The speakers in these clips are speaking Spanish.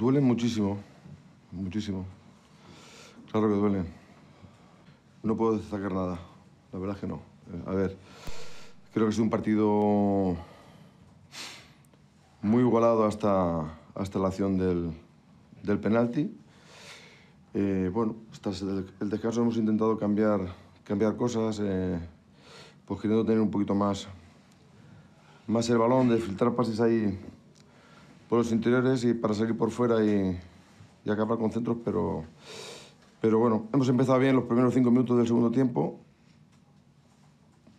Duelen muchísimo, muchísimo. Claro que duelen. No puedo destacar nada, la verdad es que no. Eh, a ver, creo que es un partido muy igualado hasta, hasta la acción del, penalti. Eh, bueno, hasta el descanso hemos intentado cambiar, cambiar cosas, eh, pues queriendo tener un poquito más, más el balón, de filtrar pases ahí por los interiores y para salir por fuera y, acabar con centros, pero, pero bueno, hemos empezado bien los primeros cinco minutos del segundo tiempo.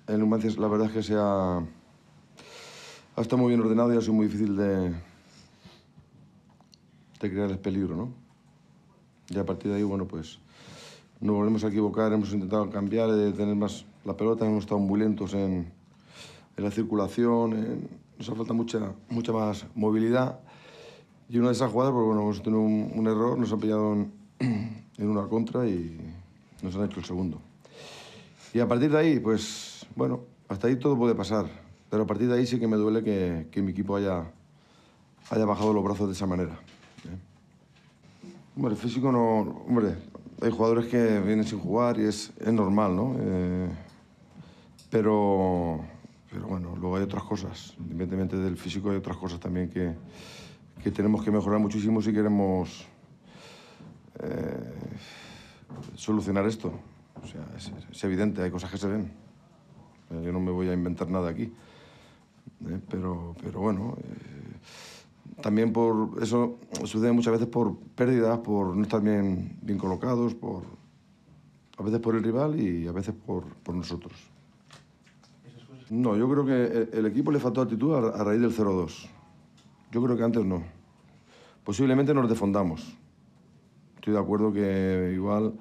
El Numancia la verdad es que se ha, ha estado muy bien ordenado y ha sido muy difícil de, de crearles peligro, ¿no? Y a partir de ahí, bueno, pues nos volvemos a equivocar, hemos intentado cambiar, de eh, tener más la pelota, hemos estado muy lentos en en la circulación, nos ha falta mucha, mucha más movilidad. Y una de esas jugadas, pues bueno, hemos tenido un, error, nos han pillado en, una contra y nos han hecho el segundo. Y a partir de ahí, pues bueno, hasta ahí todo puede pasar. Pero a partir de ahí sí que me duele que, que mi equipo haya, haya bajado los brazos de esa manera. ¿eh? Hombre, físico no. Hombre, hay jugadores que vienen sin jugar y es, es normal, ¿no? Eh, pero pero bueno, luego hay otras cosas. Independientemente del físico, hay otras cosas también que, que tenemos que mejorar muchísimo si queremos eh, solucionar esto. O sea, es, evidente, hay cosas que se ven. Eh, yo no me voy a inventar nada aquí. Eh, pero, pero bueno, también por eso sucede muchas veces por pérdidas, por no estar bien, bien colocados, por, a veces por el rival y a veces por nosotros. No, yo creo que el equipo le faltó actitud a raíz del 0-2. Yo creo que antes no. Posiblemente nos defondamos. Estoy de acuerdo que igual...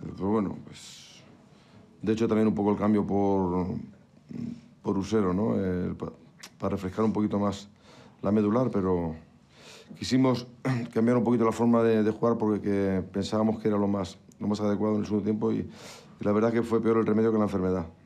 Pues bueno, pues... De hecho, también un poco el cambio por, por Usero, ¿no? para refrescar un poquito más la medular, pero quisimos cambiar un poquito la forma de, jugar porque pensábamos que era lo más, lo más adecuado en el segundo tiempo y la verdad que fue peor el remedio que la enfermedad.